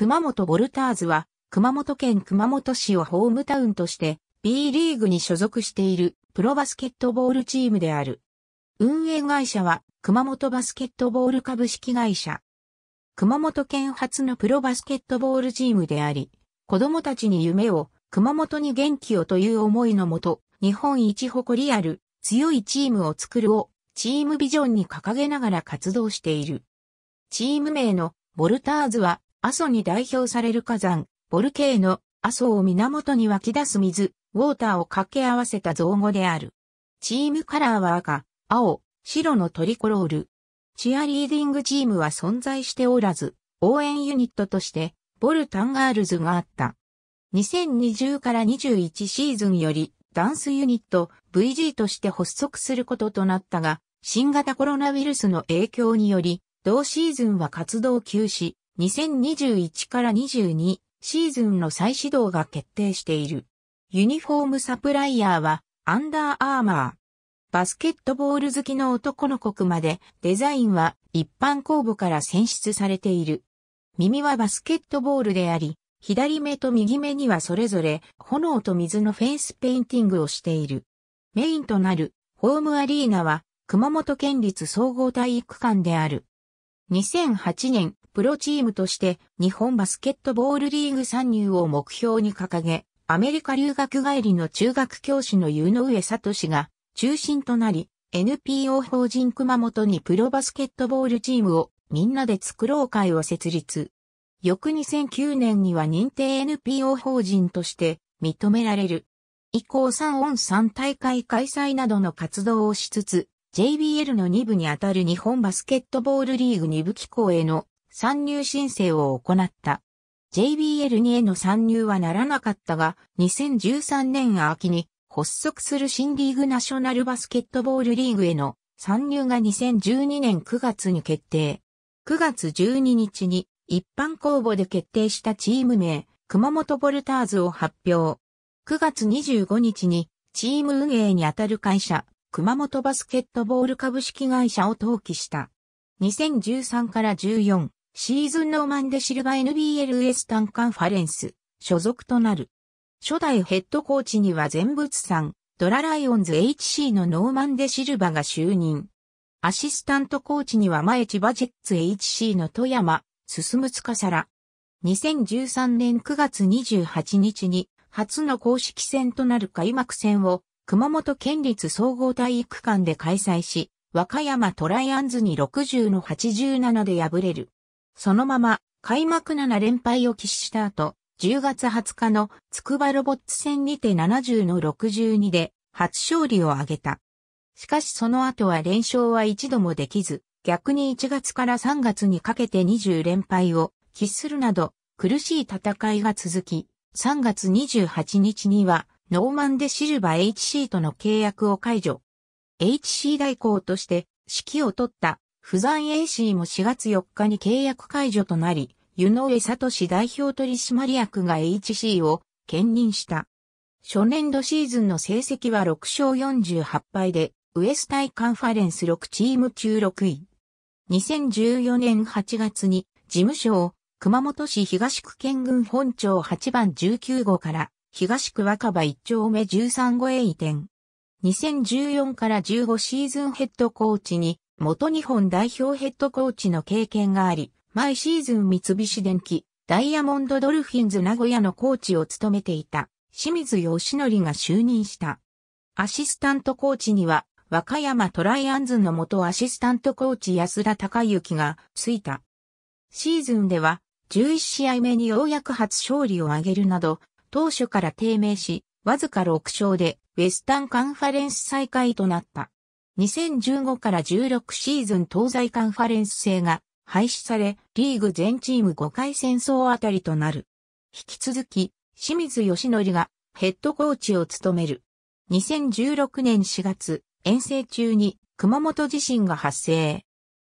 熊本ボルターズは、熊本県熊本市をホームタウンとして、B リーグに所属しているプロバスケットボールチームである。運営会社は、熊本バスケットボール株式会社。熊本県初のプロバスケットボールチームであり、子供たちに夢を、熊本に元気をという思いのもと、日本一誇りある強いチームを作るを、チームビジョンに掲げながら活動している。チーム名のボルターズは阿蘇に代表される火山、ボルケーノ、阿蘇を源に湧き出す水、ウォーターを掛け合わせた造語である。チームカラーは赤、青、白のトリコロール。チアリーディングチームは存在しておらず、応援ユニットとして、ボルタンガールズがあった。2020から21シーズンより、ダンスユニット VG として発足することとなったが、新型コロナウイルスの影響により、同シーズンは活動休止。2021から22シーズンの再始動が決定している。ユニフォームサプライヤーはアンダーアーマー。バスケットボール好きの男の国までデザインは一般公募から選出されている。耳はバスケットボールであり、左目と右目にはそれぞれ炎と水のフェンスペインティングをしている。メインとなるホームアリーナは熊本県立総合体育館である。2008年プロチームとして日本バスケットボールリーグ参入を目標に掲げ、アメリカ留学帰りの中学教師の湯上聡が中心となり、NPO 法人熊本にプロバスケットボールチームをみんなで作ろう会を設立。翌2009年には認定 NPO 法人として認められる。以降3オン3大会開催などの活動をしつつ、JBL の2部にあたる日本バスケットボールリーグ2部機構への参入申請を行った。JBL にへの参入はならなかったが、2013年秋に発足する新リーグナショナルバスケットボールリーグへの参入が2012年9月に決定。9月12日に一般公募で決定したチーム名、熊本ボルターズを発表。9月25日にチーム運営にあたる会社、熊本バスケットボール株式会社を登記した。2013から14、シーズンノーマンでシルバ NBLS 単カンファレンス、所属となる。初代ヘッドコーチには全仏さん、ドラライオンズ HC のノーマンデシルバが就任。アシスタントコーチには前千葉ジェッツ HC の富山、進むつかさら。2013年9月28日に、初の公式戦となる開幕戦を、熊本県立総合体育館で開催し、和歌山トライアンズに60の87で敗れる。そのまま開幕7連敗を喫した後、10月20日のつくばロボッツ戦にて70の62で初勝利を挙げた。しかしその後は連勝は一度もできず、逆に1月から3月にかけて20連敗を喫するなど苦しい戦いが続き、3月28日にはノーマンデシルバ HC との契約を解除。HC 代行として指揮を取った不在 AC も4月4日に契約解除となり、湯上聡代表取締役が HC を兼任した。初年度シーズンの成績は6勝48敗で、ウエスタイカンファレンス6チーム中6位。2014年8月に事務所を熊本市東区県軍本庁8番19号から東区若葉1丁目13号へ移転。2014から15シーズンヘッドコーチに元日本代表ヘッドコーチの経験があり、毎シーズン三菱電機、ダイヤモンドドルフィンズ名古屋のコーチを務めていた、清水義則が就任した。アシスタントコーチには、和歌山トライアンズの元アシスタントコーチ安田隆之がついた。シーズンでは、11試合目にようやく初勝利を挙げるなど、当初から低迷し、わずか6勝で、ウェスタンカンファレンス再開となった。2015から16シーズン東西カンファレンス制が廃止され、リーグ全チーム5回戦争あたりとなる。引き続き、清水義則がヘッドコーチを務める。2016年4月、遠征中に熊本地震が発生。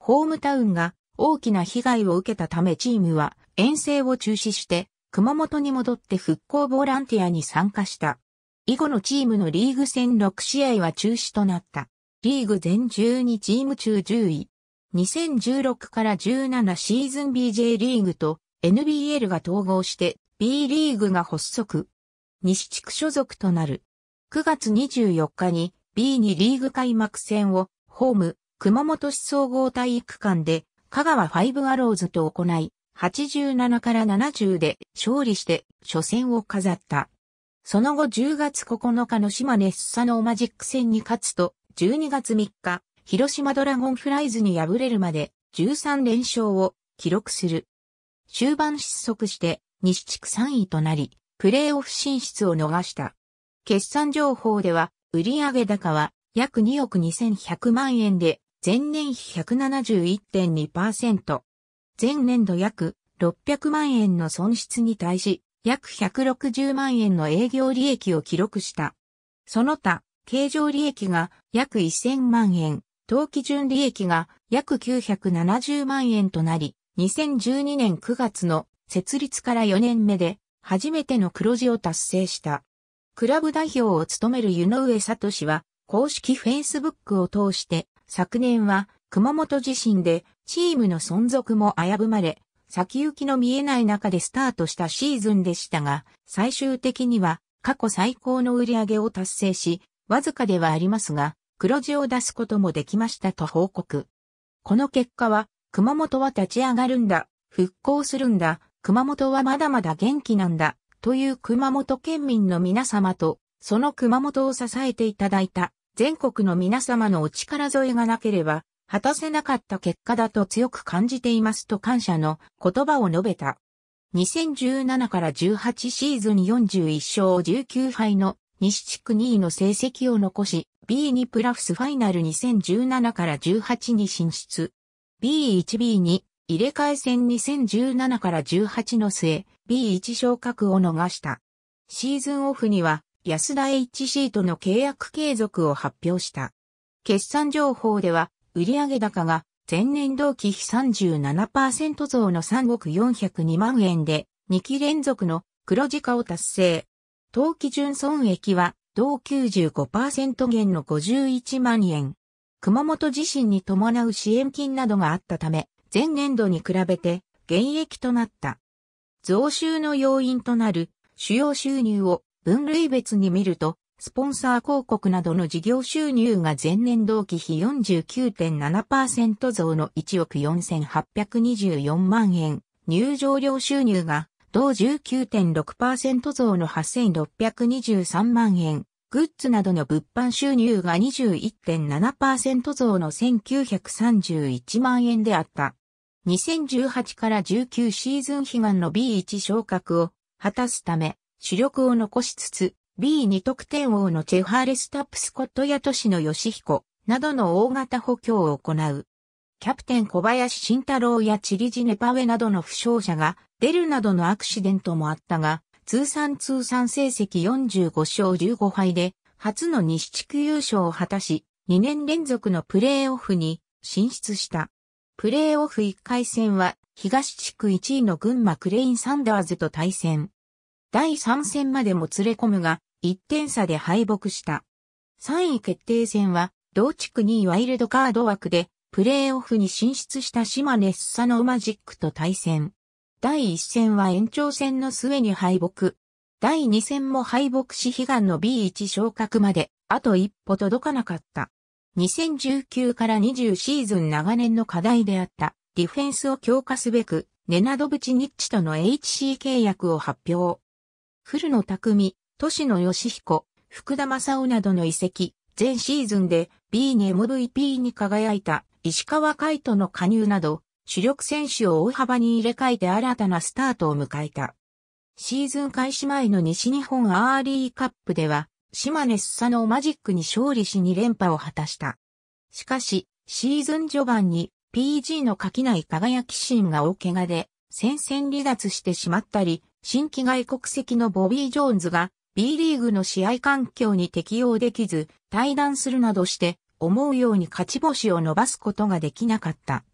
ホームタウンが大きな被害を受けたためチームは遠征を中止して熊本に戻って復興ボランティアに参加した。以後のチームのリーグ戦6試合は中止となった。リーグ全12チーム中10位。2016から17シーズン BJ リーグと NBL が統合して B リーグが発足。西地区所属となる。9月24日に B2 リーグ開幕戦をホーム熊本市総合体育館で香川ファイブアローズと行い、87から70で勝利して初戦を飾った。その後10月9日の島根スサノーマジック戦に勝つと12月3日、広島ドラゴンフライズに敗れるまで13連勝を記録する。終盤失速して西地区3位となり、プレーオフ進出を逃した。決算情報では、売上高は約2億2100万円で、前年比171.2%。前年度約600万円の損失に対し、約160万円の営業利益を記録した。その他、経常利益が約1000万円、当期純利益が約970万円となり、2012年9月の設立から4年目で初めての黒字を達成した。クラブ代表を務める湯上聡は公式フェイスブックを通して昨年は熊本地震でチームの存続も危ぶまれ、先行きの見えない中でスタートしたシーズンでしたが、最終的には過去最高の売り上げを達成し、わずかではありますが、黒字を出すこともできましたと報告。この結果は、熊本は立ち上がるんだ、復興するんだ、熊本はまだまだ元気なんだ、という熊本県民の皆様と、その熊本を支えていただいた、全国の皆様のお力添えがなければ、果たせなかった結果だと強く感じていますと感謝の言葉を述べた。2017から18シーズン41勝19敗の西地区2位の成績を残し、B2 プラスファイナル2017から18に進出。B1B2 入れ替え戦2017から18の末、B1 昇格を逃した。シーズンオフには安田 HC との契約継続を発表した。決算情報では売上高が前年同期比37%増の3億402万円で2期連続の黒字化を達成。当期純損益は、同95%減の51万円。熊本地震に伴う支援金などがあったため、前年度に比べて減益となった。増収の要因となる主要収入を分類別に見ると、スポンサー広告などの事業収入が前年同期比49.7%増の1億4824万円、入場料収入が同19.6%増の8623万円、グッズなどの物販収入が21.7%増の1931万円であった。2018から19シーズン悲願の B1 昇格を果たすため、主力を残しつつ、B2 得点王のチェファーレスタップスコットや都市の吉彦などの大型補強を行う。キャプテン小林慎太郎やチリジネパウェなどの負傷者が出るなどのアクシデントもあったが、通算通算成績45勝15敗で、初の西地区優勝を果たし、2年連続のプレーオフに進出した。プレーオフ1回戦は、東地区1位の群馬クレインサンダーズと対戦。第3戦までも連れ込むが、1点差で敗北した。3位決定戦は、同地区2位ワイルドカード枠で、プレーオフに進出した島根スサノーマジックと対戦。第1戦は延長戦の末に敗北。第2戦も敗北し悲願の B1 昇格まで、あと一歩届かなかった。2019から20シーズン長年の課題であった、ディフェンスを強化すべく、ネナドブチニッチとの HC 契約を発表。古野匠、都野義彦、福田正夫などの遺跡、全シーズンで B に MVP に輝いた石川海人の加入など、主力選手を大幅に入れ替えて新たなスタートを迎えた。シーズン開始前の西日本アーリーカップでは、島根スサノーマジックに勝利し2連覇を果たした。しかし、シーズン序盤に PG の垣内輝き心が大怪我で、戦線離脱してしまったり、新規外国籍のボビー・ジョーンズが B リーグの試合環境に適応できず、退団するなどして思うように勝ち星を伸ばすことができなかった。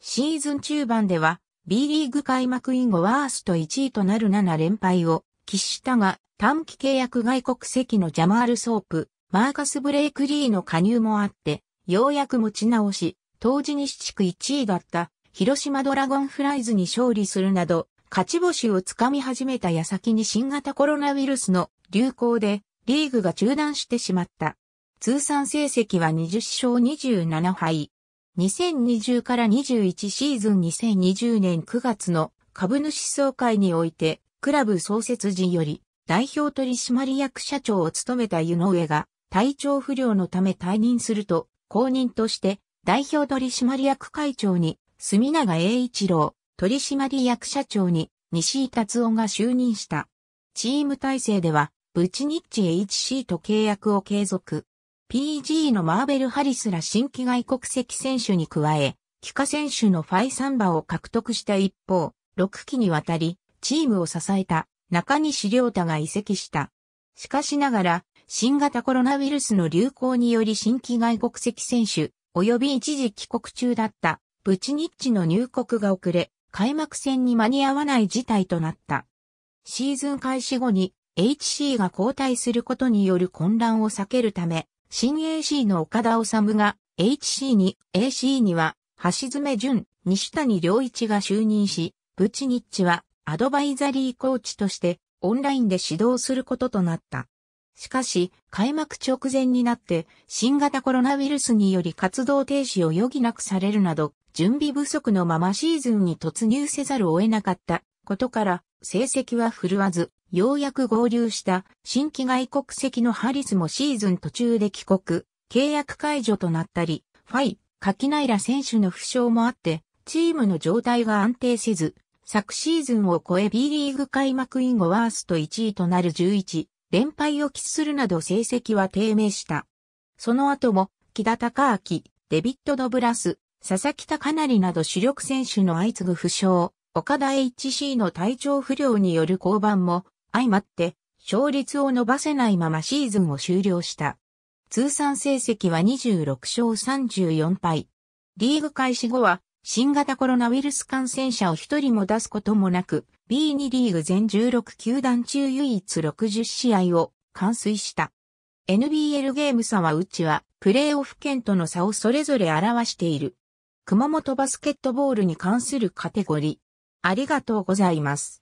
シーズン中盤では B リーグ開幕以後ワースト1位となる7連敗を喫したが短期契約外国籍のジャマール・ソープ、マーカス・ブレイクリーの加入もあってようやく持ち直し、当時西地区1位だった広島ドラゴンフライズに勝利するなど勝ち星をつかみ始めた矢先に新型コロナウイルスの流行でリーグが中断してしまった。通算成績は20勝27敗。2020から21シーズン2020年9月の株主総会において、クラブ創設時より代表取締役社長を務めた湯上が体調不良のため退任すると、公認として代表取締役会長に住永栄一郎、取締役社長に西井達夫が就任した。チーム体制では、ブチニッチ HC と契約を継続。PG のマーベル・ハリスら新規外国籍選手に加え、帰化選手のファイサンバを獲得した一方、6期にわたり、チームを支えた中西良太が移籍した。しかしながら、新型コロナウイルスの流行により新規外国籍選手、及び一時帰国中だったブチニッチの入国が遅れ、開幕戦に間に合わない事態となった。シーズン開始後に HC が交代することによる混乱を避けるため、新 AC の岡田治が HC に、AC には、橋爪淳、西谷良一が就任し、ブチニッチはアドバイザリーコーチとしてオンラインで指導することとなった。しかし、開幕直前になって新型コロナウイルスにより活動停止を余儀なくされるなど、準備不足のままシーズンに突入せざるを得なかったことから、成績は振るわず、ようやく合流した新規外国籍のハリスもシーズン途中で帰国、契約解除となったり、ファイ、カキナイラ選手の負傷もあって、チームの状態が安定せず、昨シーズンを超え B リーグ開幕以後ワースト1位となる11、連敗を喫するなど成績は低迷した。その後も、木田隆明、デビッド・ドブラス、佐々木隆成など主力選手の相次ぐ負傷、岡田 HC の体調不良による降板も相まって、勝率を伸ばせないままシーズンを終了した。通算成績は26勝34敗。リーグ開始後は、新型コロナウイルス感染者を一人も出すこともなく、B2 リーグ全16球団中唯一60試合を完遂した。NBL ゲーム差はうちは、プレーオフ圏との差をそれぞれ表している。熊本バスケットボールに関するカテゴリー。ありがとうございます。